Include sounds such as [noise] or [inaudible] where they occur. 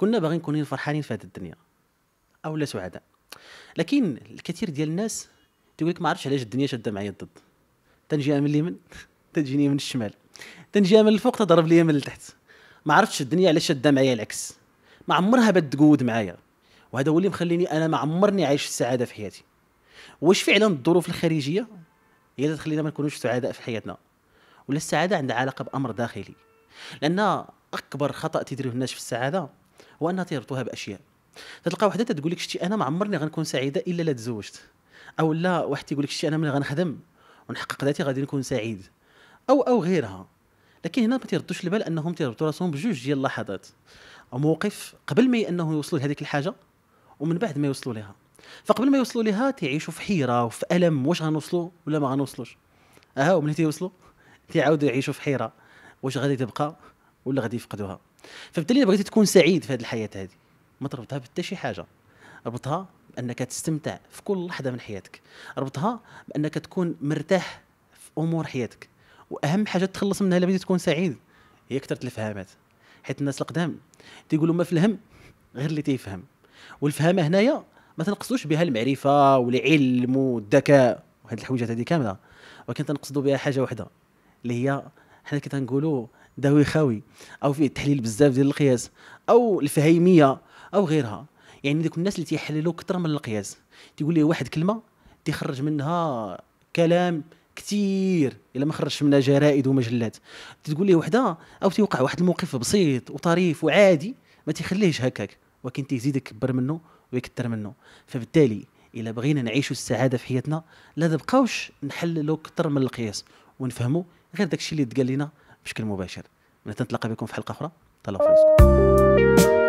كنا باغيين نكونين فرحانين في هذه الدنيا او لا سعداء لكن الكثير ديال الناس تيقول لك ما عرفتش علاش الدنيا شاده معايا الضد تنجيها من اليمين [laughs] تجيني من الشمال تنجيها من الفوق تضرب لي من التحت ما عرفتش الدنيا علاش شاده معايا العكس ما عمرها بات تقود معايا وهذا هو اللي مخليني انا ما عمرني عايش السعاده في حياتي واش فعلا الظروف الخارجيه هي اللي تخلينا ما نكونوش سعداء في حياتنا وللسعاده عندها علاقه بامر داخلي لان اكبر خطا تيديروه الناس في السعاده هو انها تيربطوها باشياء تلقى وحده تقول لك شتي انا ما عمرني غنكون سعيده الا لا تزوجت او لا واحد تيقول لك شتي انا ملي غنخدم ونحقق ذاتي غادي نكون سعيد او او غيرها لكن هنا ما تيردوش البال انهم تيربطوا راسهم بجوج ديال اللحظات موقف قبل ما انه يوصلوا لهذيك الحاجه ومن بعد ما يوصلوا لها فقبل ما يوصلوا لها تيعيشوا في حيره وفي الم واش غنوصلوا ولا ما غنوصلوش اها ومن تيوصلوا تيعاودوا يعيشوا في حيره واش غادي تبقى ولا غادي يفقدوها فبالتالي بغيتي تكون سعيد في هذه الحياه هذه ما تربطها بحتى شي حاجه ربطها بانك تستمتع في كل لحظه من حياتك ربطها بانك تكون مرتاح في امور حياتك واهم حاجه تخلص منها لما تكون سعيد هي كثره الفهامات حيت الناس القدام تيقولوا ما فهم غير اللي تيفهم والفهامه هنايا ما تنقصدوش بها المعرفه والعلم والذكاء وهذه الحويجات هذه كامله ولكن تنقصدوا بها حاجه واحده اللي هي حنا كنقولوا داوي خاوي او فيه التحليل بزاف ديال القياس او الفهيميه او غيرها يعني دوك الناس اللي تيحللوا اكثر من القياس تيقول لي واحد كلمه تيخرج منها كلام كثير الا ما خرجش منها جرائد ومجلات تقول لي وحده او تيوقع واحد الموقف بسيط وطريف وعادي ما تيخليهش هكاك ولكن تيزيد يكبر منه ويكثر منه فبالتالي الا بغينا نعيشوا السعاده في حياتنا لا تبقاوش نحللوا اكثر من القياس ونفهموا غير داكشي اللي تقال لنا بشكل مباشر نتلاقى بكم في حلقه اخرى تهلاو في